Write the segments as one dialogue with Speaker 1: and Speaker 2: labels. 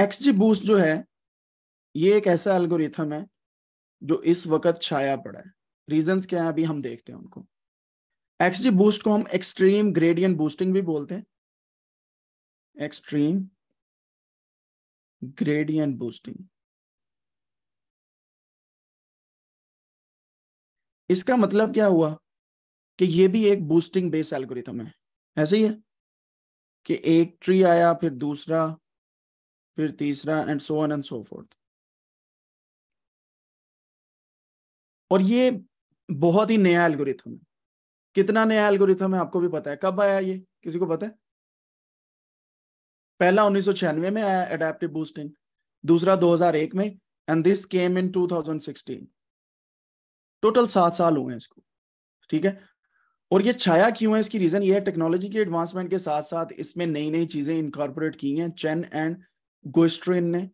Speaker 1: XD XGBoost जो है ये एक ऐसा एल्गोरिथम है जो इस वक्त छाया पड़ा है रीजंस क्या है अभी हम देखते हैं उनको एक्सजी बूस्ट को हम एक्सट्रीम ग्रेडियंट बूस्टिंग भी बोलते
Speaker 2: हैं एक्सट्रीम ग्रेडियंट बूस्टिंग इसका मतलब क्या हुआ कि ये भी एक बूस्टिंग बेस एल्गोरिथम है ऐसे ही है कि एक ट्री आया फिर दूसरा फिर तीसरा and so on and so fourth और ये बहुत ही नया एल्गोरिथम है कितना नया एल्गोरिथम है आपको भी पता है कब आया ये किसी को पता है
Speaker 1: पहला उन्नीस में आया एडेप्टिव बूस्टिंग दूसरा 2001 में and this came in 2016 total सात साल हुए हैं इसको ठीक है और ये छाया क्यों है इसकी रीजन ये है टेक्नोलॉजी के एडवांसमेंट के साथ साथ इसमें नई नई चीजें इनकॉर्पोरेट की हैं चेन एंड गोस्ट्रेन ने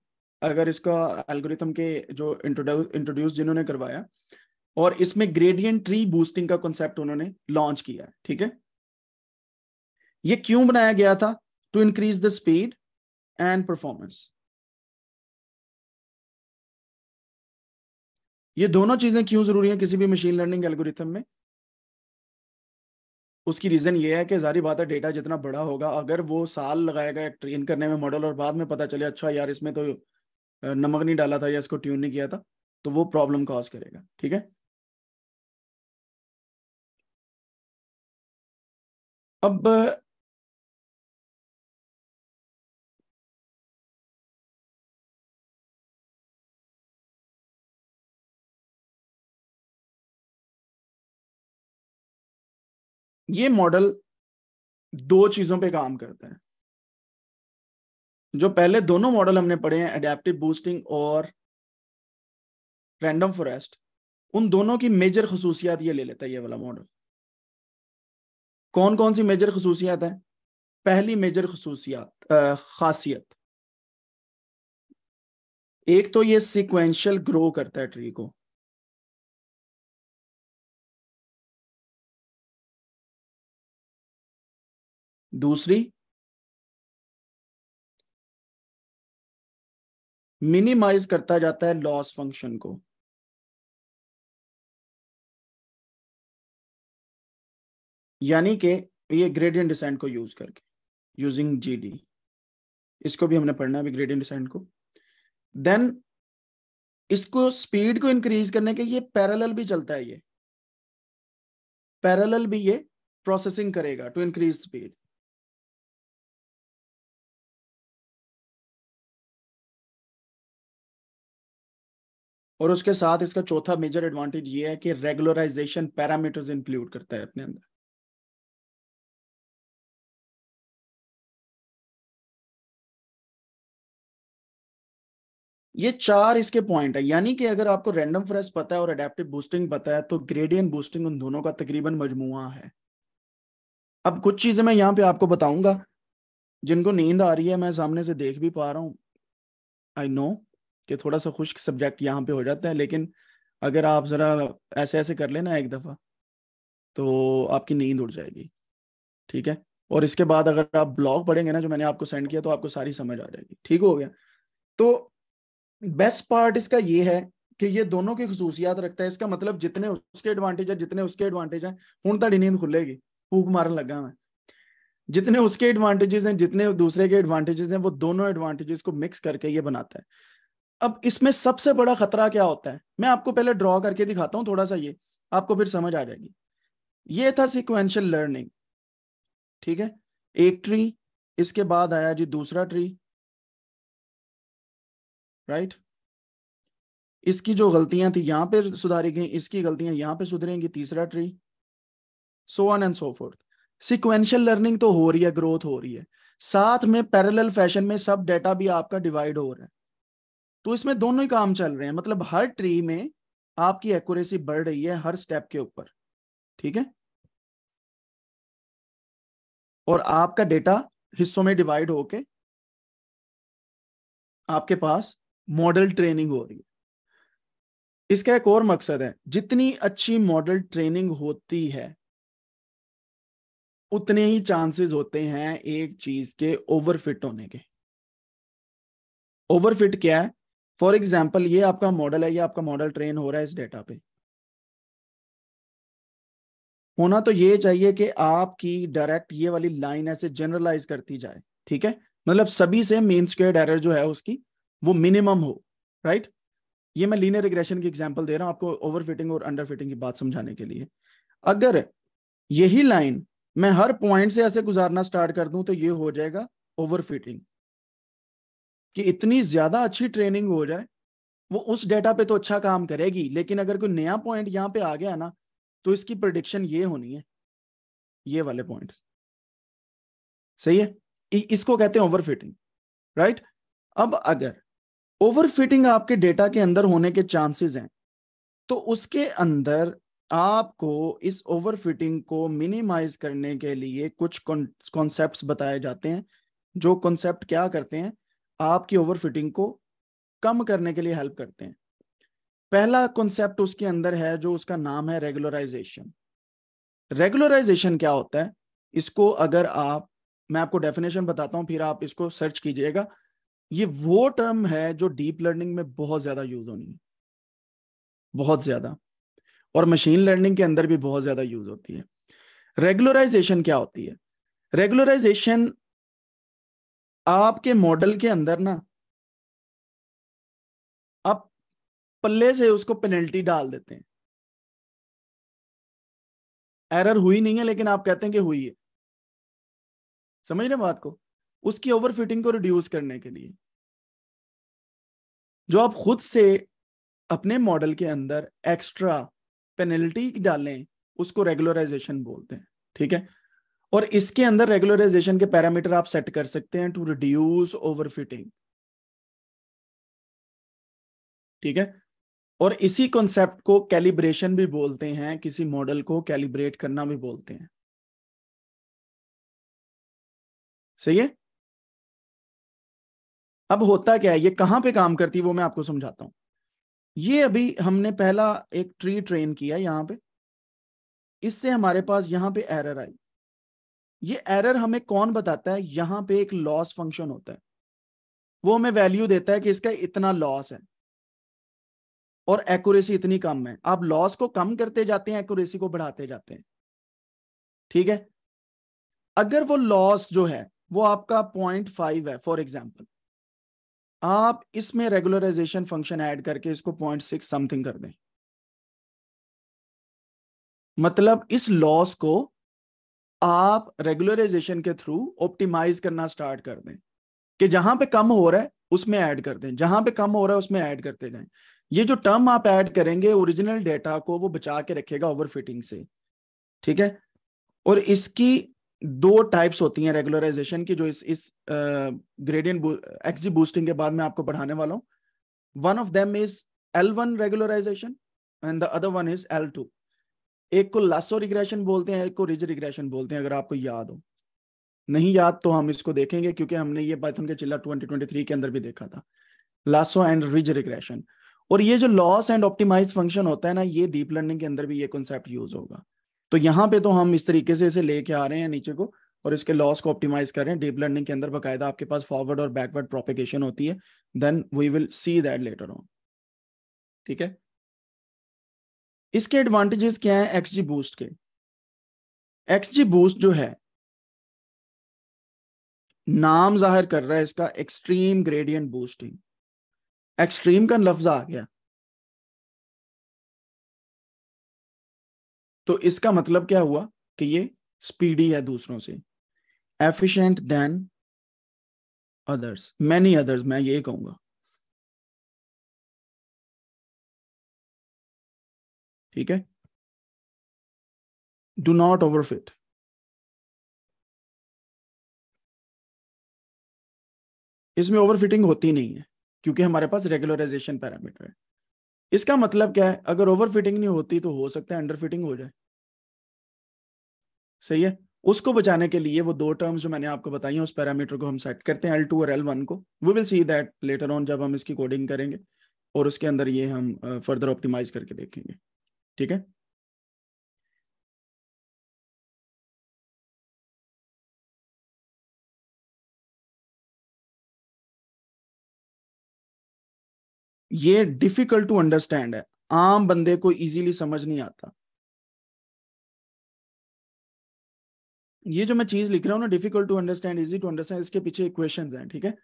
Speaker 1: अगर इसका एल्गोरिथम के जो इंट्रोड्यूस इंट्रोड्यूस जिन्होंने करवाया और इसमें ग्रेडियंट ट्री बूस्टिंग का कॉन्सेप्ट उन्होंने लॉन्च किया ठीक है ये क्यों बनाया गया था
Speaker 2: to increase the speed and performance ये दोनों चीजें क्यों जरूरी है किसी भी मशीन लर्निंग एल्गोरिथम में
Speaker 1: उसकी रीजन ये है कि जारी बात है डेटा जितना बड़ा होगा अगर वो साल लगाएगा ट्रेन करने में मॉडल और बाद में पता चले अच्छा यार इसमें तो नमक नहीं डाला था या
Speaker 2: इसको ट्यून नहीं किया था तो वो प्रॉब्लम कॉज करेगा ठीक है अब ये मॉडल दो चीजों पे काम करता है जो पहले दोनों मॉडल हमने पढ़े हैं एडेप्टिव बूस्टिंग और
Speaker 1: रैंडम फॉरेस्ट उन दोनों की मेजर खसूसियात ये ले लेता है ये वाला
Speaker 2: मॉडल कौन कौन सी मेजर खसूसियात है पहली मेजर खसूसियात खासियत एक तो ये सिक्वेंशियल ग्रो करता है ट्री को दूसरी मिनिमाइज करता जाता है लॉस फंक्शन को यानी कि ये ग्रेडियंट डिसेंट को यूज करके यूजिंग
Speaker 1: जीडी इसको भी हमने पढ़ना है ग्रेडियंट डिसेंट को देन इसको स्पीड को इंक्रीज करने के ये पैरेलल भी चलता है ये
Speaker 2: पैरेलल भी ये प्रोसेसिंग करेगा टू इंक्रीज स्पीड और उसके साथ इसका चौथा मेजर एडवांटेज ये है कि रेगुलराइजेशन पैरामीटर्स इंक्लूड करता है अपने अंदर ये चार इसके
Speaker 1: पॉइंट है यानी कि अगर आपको रैंडम फ्रेस पता है और अडेप्टिव बूस्टिंग पता है तो ग्रेडियंट बूस्टिंग उन दोनों का तकरीबन मजमुआ है अब कुछ चीजें मैं यहाँ पे आपको बताऊंगा जिनको नींद आ रही है मैं सामने से देख भी पा रहा हूँ आई नो कि थोड़ा सा खुश्क सब्जेक्ट यहाँ पे हो जाता है लेकिन अगर आप ज़रा ऐसे ऐसे कर लेना एक दफ़ा तो आपकी नींद उड़ जाएगी ठीक है और इसके बाद अगर आप ब्लॉग पढ़ेंगे ना जो मैंने आपको सेंड किया तो आपको सारी समझ आ जाएगी ठीक हो गया तो बेस्ट पार्ट इसका ये है कि ये दोनों की खसूसियात रखता है इसका मतलब जितने उसके एडवांटेज है जितने उसके एडवांटेज है हूं ताड़ी नींद खुलेगी फूक मारन लगा मैं जितने उसके एडवांटेजेस हैं जितने दूसरे के एडवांटेजेस हैं वो दोनों एडवांटेजेस को मिक्स करके ये बनाता है अब इसमें सबसे बड़ा खतरा क्या होता है मैं आपको पहले ड्रॉ करके दिखाता हूं थोड़ा सा ये आपको फिर समझ आ जाएगी
Speaker 2: ये था सिक्वेंशियल लर्निंग ठीक है एक ट्री इसके बाद आया जी दूसरा ट्री राइट
Speaker 1: इसकी जो गलतियां थी यहां पर सुधारी गई इसकी गलतियां यहां पर सुधरेंगी तीसरा tree so on and so fourth sequential learning तो हो रही है ग्रोथ हो रही है साथ में पैरेलल फैशन में सब डेटा भी आपका डिवाइड हो रहा है तो इसमें दोनों ही काम चल रहे हैं मतलब हर ट्री में आपकी एक्यूरेसी बढ़ रही है हर स्टेप के ऊपर
Speaker 2: ठीक है और आपका डेटा हिस्सों में डिवाइड होके आपके पास मॉडल ट्रेनिंग हो रही
Speaker 1: है इसका एक और मकसद है जितनी अच्छी मॉडल ट्रेनिंग होती है उतने ही चांसेस होते हैं एक चीज के ओवरफिट होने के ओवरफिट क्या है फॉर एग्जाम्पल ये आपका मॉडल है ये आपका मॉडल ट्रेन हो रहा है इस डेटा पे होना तो ये चाहिए कि आपकी डायरेक्ट ये वाली लाइन ऐसे जनरलाइज करती जाए ठीक है मतलब सभी से मेन स्क्वेयर एरर जो है उसकी वो मिनिमम हो राइट ये मैं लीनियर रिग्रेशन की एग्जांपल दे रहा हूं आपको ओवरफिटिंग और अंडरफिटिंग की बात समझाने के लिए अगर यही लाइन मैं हर पॉइंट से ऐसे गुजारना स्टार्ट कर दूं तो ये हो जाएगा ओवरफिटिंग कि इतनी ज्यादा अच्छी ट्रेनिंग हो जाए वो उस डेटा पे तो अच्छा काम करेगी लेकिन अगर कोई नया पॉइंट यहाँ पे आ गया ना तो इसकी प्रडिक्शन ये होनी है ये वाले पॉइंट सही है इसको कहते हैं ओवरफिटिंग राइट अब अगर ओवरफिटिंग आपके डेटा के अंदर होने के चांसेस हैं तो उसके अंदर आपको इस ओवरफिटिंग को मिनिमाइज करने के लिए कुछ कॉन्सेप्ट्स बताए जाते हैं जो कॉन्सेप्ट क्या करते हैं आपकी ओवरफिटिंग को कम करने के लिए हेल्प करते हैं पहला कॉन्सेप्ट उसके अंदर है जो उसका नाम है रेगुलराइजेशन रेगुलराइजेशन क्या होता है इसको अगर आप मैं आपको डेफिनेशन बताता हूं फिर आप इसको सर्च कीजिएगा ये वो टर्म है जो डीप लर्निंग में बहुत ज्यादा यूज होनी है बहुत ज्यादा और मशीन लर्निंग के अंदर भी बहुत ज्यादा यूज होती है रेगुलराइजेशन क्या होती है रेगुलराइजेशन
Speaker 2: आपके मॉडल के अंदर ना आप पल्ले से उसको पेनल्टी डाल देते हैं एरर हुई नहीं है लेकिन आप कहते हैं कि हुई है समझ रहे बात को
Speaker 1: उसकी ओवरफिटिंग को रिड्यूस करने के लिए जो आप खुद से अपने मॉडल के अंदर एक्स्ट्रा पेनल्टी डालें उसको रेगुलराइजेशन बोलते हैं ठीक है और इसके अंदर रेगुलराइजेशन के पैरामीटर आप सेट कर सकते हैं टू रिड्यूस ओवरफिटिंग ठीक है और इसी कॉन्सेप्ट को कैलिब्रेशन भी बोलते हैं किसी मॉडल को कैलिब्रेट
Speaker 2: करना भी बोलते हैं सही है अब होता क्या है ये कहां पे काम करती है वो मैं आपको समझाता हूं
Speaker 1: ये अभी हमने पहला एक ट्री ट्रेन किया यहां पे इससे हमारे पास यहां पे एरर आई ये एरर हमें कौन बताता है यहां पे एक लॉस फंक्शन होता है वो हमें वैल्यू देता है कि इसका इतना लॉस है और एक्यूरेसी इतनी कम है आप लॉस को कम करते जाते हैं एक्यूरेसी को बढ़ाते जाते हैं ठीक है अगर वो लॉस जो है वो आपका पॉइंट फाइव है फॉर एग्जाम्पल आप इसमें रेगुलराइजेशन फंक्शन ऐड करके इसको पॉइंट सिक्स समथिंग कर दें मतलब इस लॉस को आप रेगुलराइजेशन के थ्रू ऑप्टिमाइज करना स्टार्ट कर दें कि जहां पे कम हो रहा है उसमें ऐड कर दें जहां पे कम हो रहा है उसमें ऐड करते जाएं ये जो टर्म आप ऐड करेंगे ओरिजिनल डेटा को वो बचा के रखेगा ओवरफिटिंग से ठीक है और इसकी दो टाइप्स होती हैं रेगुलराइजेशन की जो इस इस ग्रेडियंट एक्सजी बूस्टिंग के बाद मैं आपको पढ़ाने वाला हूँ one of them is L one regularisation and the other one is L two एक को लासो रिग्रेशन बोलते हैं एक को रिज रिग्रेशन बोलते हैं अगर आपको याद हो नहीं याद तो हम इसको देखेंगे क्योंकि हमने ये पाइथन के चिल्ला 2023 के अंदर भी देखा था लासो एंड रिज रिग्रेशन और ये जो लॉस एंड ऑप्टिमाइज फंक्शन होता है ना ये डीप लर्निंग के अंदर भी ये कॉन्सेप्ट यूज होगा तो यहाँ पे तो हम इस तरीके से इसे लेके आ रहे हैं नीचे को और इसके लॉस को ऑप्टिमाइज कर रहे हैं डीप लर्निंग के अंदर बकायदा आपके पास फॉरवर्ड और बैकवर्ड प्रोपेगेशन होती है then we will see that later on
Speaker 2: ठीक है इसके एडवांटेजेस क्या है एक्सजी बूस्ट के एक्सजी बूस्ट जो है नाम जाहिर कर रहा है इसका एक्सट्रीम ग्रेडियंट बूस्टिंग एक्सट्रीम का लफ्ज आ गया तो इसका मतलब क्या हुआ कि ये स्पीडी है दूसरों से efficient than others many others मैं ये कहूंगा ठीक है डू नॉट ओवरफिट इसमें ओवरफिटिंग होती नहीं है क्योंकि हमारे पास रेगुलराइजेशन पैरामीटर है
Speaker 1: इसका मतलब क्या है अगर ओवरफिटिंग नहीं होती तो हो सकता है अंडरफिटिंग हो जाए सही है उसको बचाने के लिए वो दो टर्म्स जो मैंने आपको बताई हैं उस पैरामीटर को हम सेट करते हैं एल टू और एल वन को we will see that later on जब हम इसकी कोडिंग करेंगे और उसके अंदर
Speaker 2: ये हम फर्दर ऑप्टिमाइज करके देखेंगे ठीक है ये डिफिकल्ट टू अंडरस्टैंड है आम बंदे को इजीली समझ नहीं आता
Speaker 1: ये जो मैं चीज लिख रहा हूँ ना difficult to understand easy to understand इसके पीछे इक्वेशंस हैं ठीक है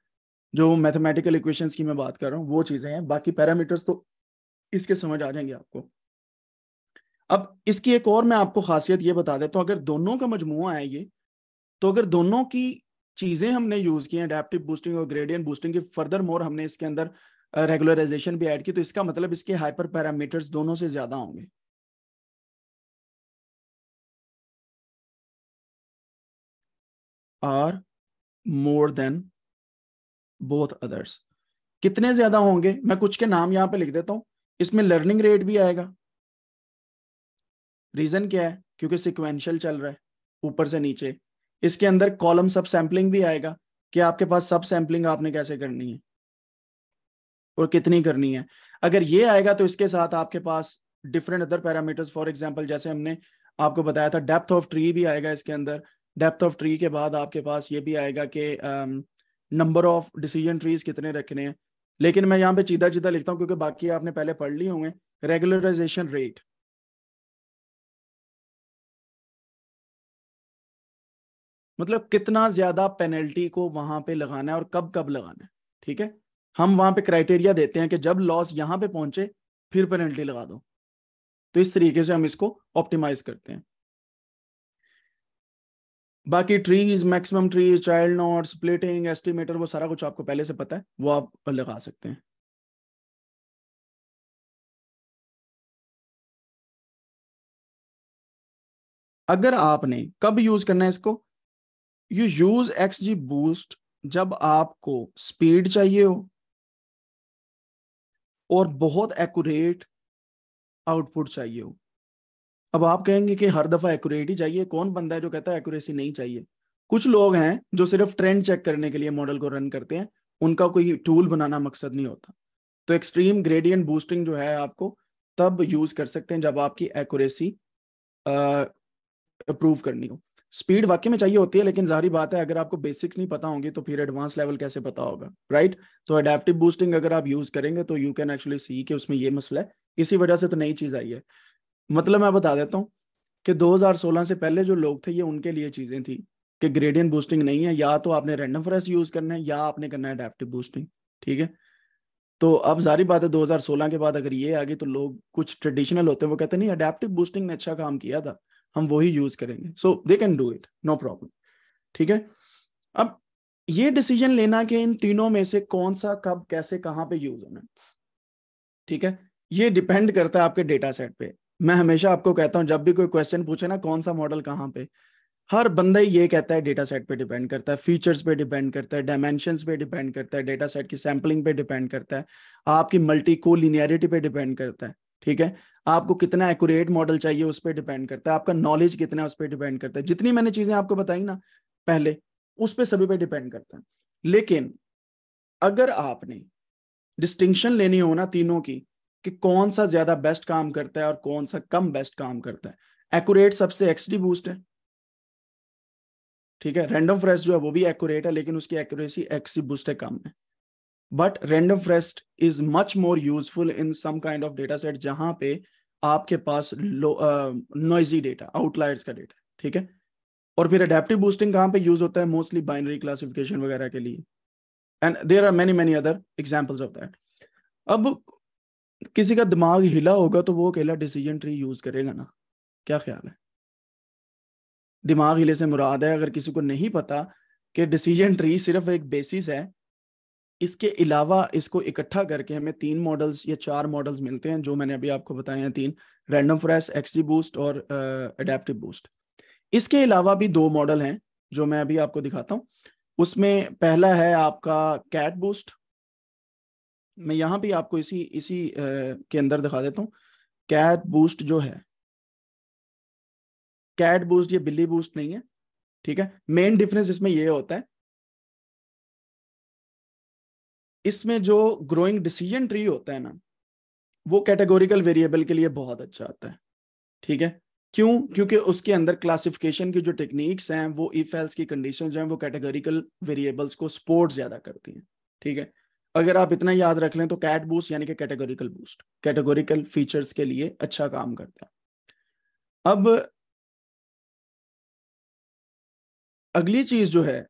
Speaker 1: जो मैथमेटिकल इक्वेशंस की मैं बात कर रहा हूं वो चीजें हैं बाकी पैरामीटर्स तो इसके समझ आ जाएंगे आपको अब इसकी एक और मैं आपको खासियत ये बता देता हूँ अगर दोनों का मजमुआ है ये तो अगर दोनों की चीजें हमने यूज की अडेप्टिव बूस्टिंग और ग्रेडियंट बूस्टिंग की फर्दर मोर हमने इसके अंदर रेगुलराइजेशन भी ऐड की तो इसका
Speaker 2: मतलब इसके हाइपर पैरामीटर्स दोनों से ज्यादा होंगे are more than both others कितने ज्यादा होंगे मैं कुछ के नाम यहां पे लिख
Speaker 1: देता हूं इसमें लर्निंग रेट भी आएगा रीजन क्या है क्योंकि सिक्वेंशियल चल रहा है ऊपर से नीचे इसके अंदर कॉलम सब सैम्पलिंग भी आएगा कि आपके पास सब सैम्पलिंग आपने कैसे करनी है और कितनी करनी है अगर ये आएगा तो इसके साथ आपके पास different other parameters for example जैसे हमने आपको बताया था डेप्थ ऑफ ट्री भी आएगा इसके अंदर डेप्थ ऑफ ट्री के बाद आपके पास ये भी आएगा कि नंबर ऑफ डिसीजन ट्रीज कितने रखने हैं लेकिन मैं यहाँ पे चीधा चीधा लिखता हूँ क्योंकि बाकी
Speaker 2: आपने पहले पढ़ लिए होंगे रेगुलराइजेशन रेट मतलब कितना ज्यादा पेनल्टी को
Speaker 1: वहां पे लगाना है और कब कब लगाना है ठीक है हम वहां पे क्राइटेरिया देते हैं कि जब लॉस यहां पे पहुंचे फिर पेनल्टी लगा दो तो इस तरीके से हम इसको ऑप्टिमाइज करते हैं बाकी trees maximum trees child not splitting
Speaker 2: estimator वो सारा कुछ आपको पहले से पता है वो आप लगा सकते हैं अगर आपने कब यूज करना है इसको you use X G boost
Speaker 1: जब आपको स्पीड चाहिए हो और बहुत एक्यूरेट आउटपुट चाहिए हो अब आप कहेंगे कि हर दफा एक्यूरेट ही चाहिए कौन बंदा है जो कहता है एक्यूरेसी नहीं चाहिए कुछ लोग हैं जो सिर्फ ट्रेंड चेक करने के लिए मॉडल को रन करते हैं उनका कोई टूल बनाना मकसद नहीं होता तो एक्सट्रीम ग्रेडियंट बूस्टिंग जो है आपको तब यूज कर सकते हैं जब आपकी एक्यूरेसी अप्रूव करनी हो स्पीड वाक्य में चाहिए होती है लेकिन जारी बात है अगर आपको बेसिक्स नहीं पता होंगे तो फिर एडवांस लेवल कैसे पता होगा राइट तो अडेप्टिव बूस्टिंग अगर आप यूज करेंगे तो यू कैन एक्चुअली सी कि उसमें ये मसला है इसी वजह से तो नई चीज आई है मतलब मैं बता देता हूँ कि 2016 से पहले जो लोग थे ये उनके लिए चीजें थी कि ग्रेडियंट बूस्टिंग नहीं है या तो आपने रेंडम फ्रेस यूज करना है या आपने करना है अडेप्टिव बूस्टिंग ठीक है तो अब जारी बात है 2016 के बाद अगर ये आ गई तो लोग कुछ ट्रेडिशनल होते हैं वो कहते नहीं अडेप्टिव बूस्टिंग ने अच्छा काम किया था हम वही यूज करेंगे so they can do it no problem ठीक है अब ये डिसीजन लेना कि इन तीनों में से कौन सा कब कैसे कहाँ पे यूज होना ठीक है ये डिपेंड करता है आपके डेटा सेट पे मैं हमेशा आपको कहता हूँ जब भी कोई क्वेश्चन पूछे ना कौन सा मॉडल कहाँ पे हर बंदा ये कहता है डेटा सेट पे डिपेंड करता है फीचर्स पे डिपेंड करता है डायमेंशन पे डिपेंड करता है डेटा सेट की सैम्पलिंग पे डिपेंड करता है आपकी मल्टी को लिनियरिटी पे डिपेंड करता है ठीक है आपको कितना एक्यूरेट मॉडल चाहिए उस पर डिपेंड करता है आपका नॉलेज कितना उस पर डिपेंड करता है जितनी मैंने चीजें आपको बताई ना पहले उस पर सभी पे डिपेंड करता है लेकिन अगर आपने डिस्टिंक्शन लेनी हो ना तीनों की कि कौन सा ज्यादा बेस्ट काम करता है और कौन सा कम बेस्ट काम करता है एक्यूरेट सबसे एक्सडी बूस्ट है ठीक है रैंडम फ्रेश जो है वो भी एक्यूरेट है लेकिन उसकी एक्यूरेसी एक्सी बूस्ट है कम है but random forest is much more useful in some kind of data set जहां पे आपके पास नॉइजी डेटा आउटलाइट का डेटा ठीक है और फिर अडेप्टिव बूस्टिंग कहां पे यूज होता है मोस्टली बाइनरी क्लासिफिकेशन वगैरह के लिए and there are many many other examples of that अब किसी का दिमाग हिला होगा तो वो अकेला डिसीजन ट्री यूज करेगा ना क्या ख्याल है दिमाग हिले से मुराद है अगर किसी को नहीं पता कि डिसीजन ट्री सिर्फ एक बेसिस है इसके अलावा इसको इकट्ठा करके हमें तीन मॉडल्स या चार मॉडल्स मिलते हैं जो मैंने अभी आपको बताए हैं तीन रैंडम फ्रेश एक्सडी बूस्ट और अडेप्टिव uh, बूस्ट इसके अलावा भी दो मॉडल हैं जो मैं अभी आपको दिखाता हूँ उसमें पहला है आपका कैट बूस्ट मैं यहाँ भी आपको इसी इसी uh, के अंदर दिखा देता हूँ कैट बूस्ट जो है कैट बूस्ट ये बिल्ली बूस्ट नहीं है ठीक है मेन डिफरेंस इसमें यह होता है इसमें जो ग्रोइंग डिसीजन ट्री होता है ना वो कैटेगोरिकल वेरिएबल के लिए बहुत अच्छा आता है ठीक है क्यों क्योंकि उसके अंदर क्लासिफिकेशन की जो टेक्निक्स हैं वो इफ एल्स की कंडीशन जो है वो कैटेगोरिकल वेरिएबल्स को सपोर्ट ज्यादा करती हैं ठीक है अगर आप इतना याद रख लें तो कैट बूस्ट यानी कि कैटेगोरिकल बूस्ट
Speaker 2: कैटेगोरिकल फीचर्स के लिए अच्छा काम करता है अब अगली चीज जो है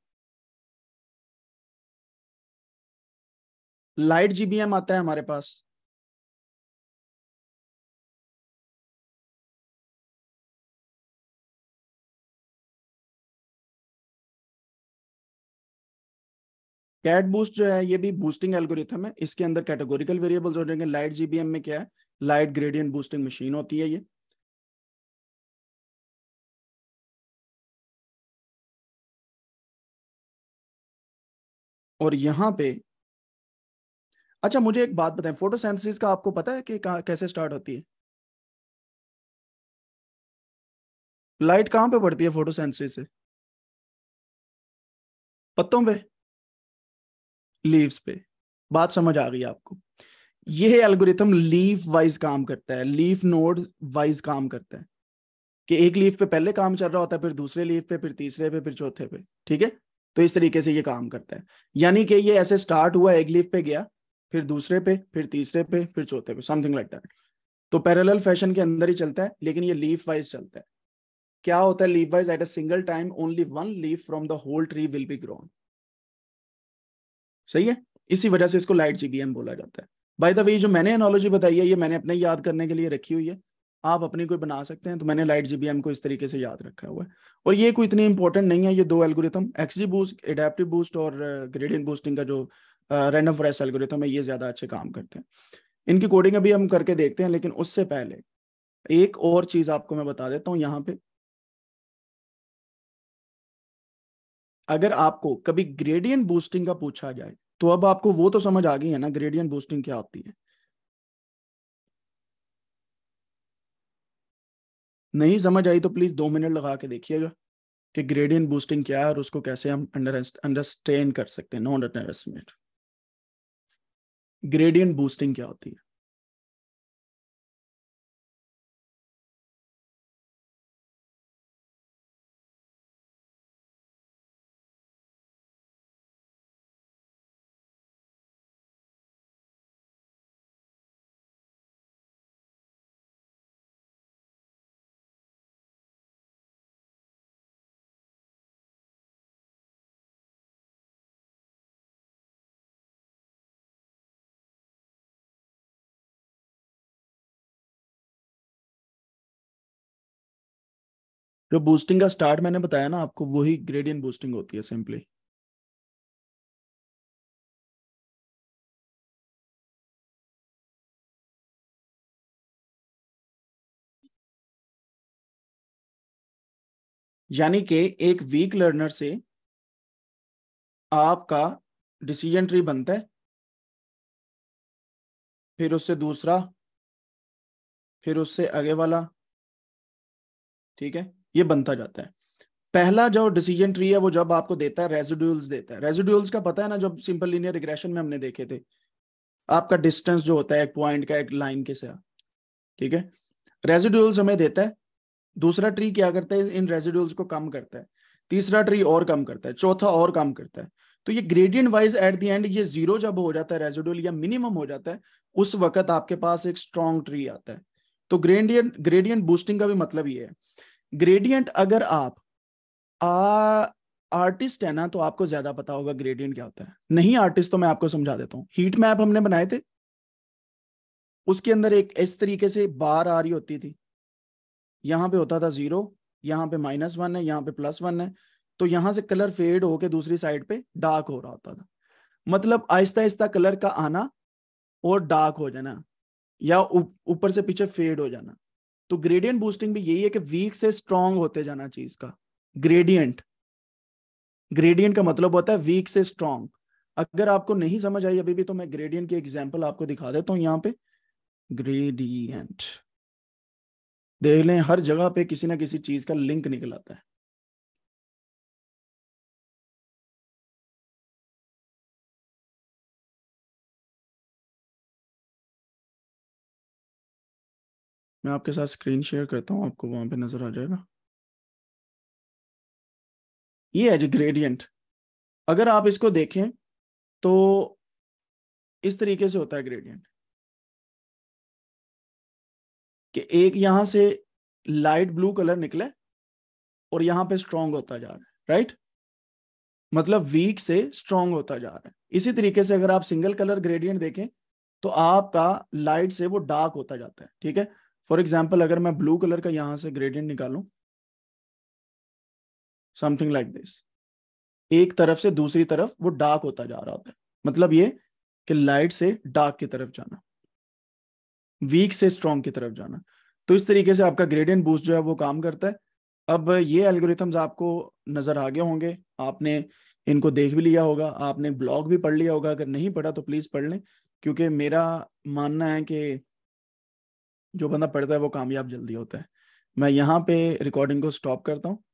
Speaker 2: लाइट जीबीएम आता है हमारे पास कैट बूस्ट जो है ये भी बूस्टिंग एल्गोरिथम है इसके अंदर कैटेगोरिकल वेरिएबल्स हो जाएंगे लाइट जीबीएम में क्या है लाइट ग्रेडियंट बूस्टिंग मशीन होती है ये और यहां पे अच्छा मुझे एक बात बताएं फोटोसेंथेसिस का आपको पता है कि कैसे स्टार्ट होती है लाइट कहाँ पे पड़ती है फोटोसेंथेसिस से पत्तों पे
Speaker 1: लीव्स पे बात समझ आ गई आपको यह एल्गोरिथम लीफ वाइज काम करता है लीफ नोड वाइज काम करता है कि एक लीफ पे पहले काम चल रहा होता है फिर दूसरे लीफ पे फिर तीसरे पे फिर चौथे पे ठीक है तो इस तरीके से ये काम करता है यानी कि ये ऐसे स्टार्ट हुआ एक लीफ पे गया फिर दूसरे पे फिर तीसरे पे फिर चौथे पे समथिंग लाइक दैट तो पैरेलल फैशन के अंदर ही चलता है लेकिन ये लीफ वाइज चलता है क्या होता है leaf wise at a single time only one leaf from the whole tree will be grown सही है इसी वजह से इसको लाइट जीबीएम बोला जाता है बाय द वे जो मैंने एनोलॉजी बताई है ये मैंने अपने याद करने के लिए रखी हुई है आप अपनी कोई बना सकते हैं तो मैंने लाइट जीबीएम को इस तरीके से याद रखा हुआ है और ये कोई इतनी इंपॉर्टेंट नहीं है ये दो algorithm XG boost adaptive boost और ग्रेडियंट uh, बूस्टिंग का जो रैंडम फॉरेस्ट एल्गोरिथम है ये ज़्यादा अच्छे काम करते हैं इनकी कोडिंग अभी हम करके देखते हैं लेकिन उससे पहले एक और चीज़ आपको मैं बता देता हूं यहां पे अगर आपको कभी ग्रेडियंट बूस्टिंग का पूछा जाए तो अब आपको वो तो समझ आ गई है ना ग्रेडियंट बूस्टिंग क्या होती है नहीं समझ आई तो प्लीज दो मिनट लगा के देखिएगा कि ग्रेडियंट बूस्टिंग क्या है और उसको कैसे हम अंडरस्टैंड कर
Speaker 2: सकते हैं नॉट अंडरस्टिमेट ग्रेडियंट बूस्टिंग क्या होती है जो बूस्टिंग का स्टार्ट मैंने बताया ना आपको वही ग्रेडियंट बूस्टिंग होती है सिंपली यानी कि एक वीक लर्नर से आपका डिसीजन ट्री बनता है फिर उससे दूसरा फिर उससे आगे वाला ठीक है
Speaker 1: ये बनता जाता है पहला जो डिसीजन ट्री है वो जब आपको देता है रेजिड्यूल्स देता है रेजिड्यूल्स का पता है ना जब सिंपल लीनियर रिग्रेशन में हमने देखे थे आपका डिस्टेंस जो होता है एक पॉइंट का एक लाइन के साथ ठीक है रेजिड्यूल्स हमें देता है दूसरा ट्री क्या करता है इन रेजिड्यूल्स को कम करता है तीसरा ट्री और कम करता है चौथा और कम करता है तो ये gradient wise at the end ये जीरो जब हो जाता है रेजिड्यूल या मिनिमम हो जाता है उस वक्त आपके पास एक स्ट्रॉन्ग ट्री आता है तो ग्रेडियंट ग्रेडियंट बूस्टिंग का भी मतलब ये है ग्रेडियंट अगर आप आ, आर्टिस्ट है ना तो आपको ज्यादा पता होगा ग्रेडियंट क्या होता है नहीं आर्टिस्ट तो मैं आपको समझा देता हूँ हीट मैप हमने बनाए थे उसके अंदर एक इस तरीके से बार आ रही होती थी यहां पे होता था जीरो यहाँ पे माइनस वन है यहाँ पे प्लस वन है तो यहां से कलर फेड होके दूसरी साइड पे डार्क हो रहा होता था मतलब आहिस्ता आहिस्ता कलर का आना और डार्क हो जाना या ऊपर उप, से पीछे फेड हो जाना तो ग्रेडियंट बूस्टिंग भी यही है कि वीक से स्ट्रांग होते जाना चीज का ग्रेडियंट ग्रेडियंट का मतलब होता है वीक से स्ट्रांग अगर आपको नहीं समझ आई अभी भी तो मैं ग्रेडियंट की एग्जाम्पल आपको दिखा देता हूं यहाँ पे
Speaker 2: ग्रेडियंट देख लें हर जगह पे किसी ना किसी चीज का लिंक निकल आता है मैं आपके साथ स्क्रीन शेयर करता हूँ आपको वहां पे नजर आ जाएगा ये है जी ग्रेडियंट अगर आप इसको देखें तो इस तरीके से होता है ग्रेडियंट कि एक यहां से लाइट ब्लू कलर निकले
Speaker 1: और यहां पे स्ट्रांग होता जा रहा है राइट मतलब वीक से स्ट्रांग होता जा रहा है इसी तरीके से अगर आप सिंगल कलर ग्रेडियंट देखें तो आपका लाइट से वो डार्क होता जाता है ठीक है फॉर एग्जाम्पल अगर मैं ब्लू कलर का यहां से ग्रेडियंट निकालू समथिंग लाइक दिस एक तरफ से दूसरी तरफ वो डार्क होता जा रहा होता है मतलब ये कि लाइट से डार्क की तरफ जाना वीक से स्ट्रॉन्ग की तरफ जाना तो इस तरीके से आपका ग्रेडियंट बूस्ट जो है वो काम करता है अब ये एल्गोरिथम्स आपको नजर आ गए होंगे आपने इनको देख भी लिया होगा आपने ब्लॉग भी पढ़ लिया होगा अगर नहीं पढ़ा तो प्लीज पढ़ लें क्योंकि मेरा मानना है कि
Speaker 2: जो बंदा पढ़ता है वो कामयाब जल्दी होता है मैं यहाँ पे रिकॉर्डिंग को स्टॉप करता हूँ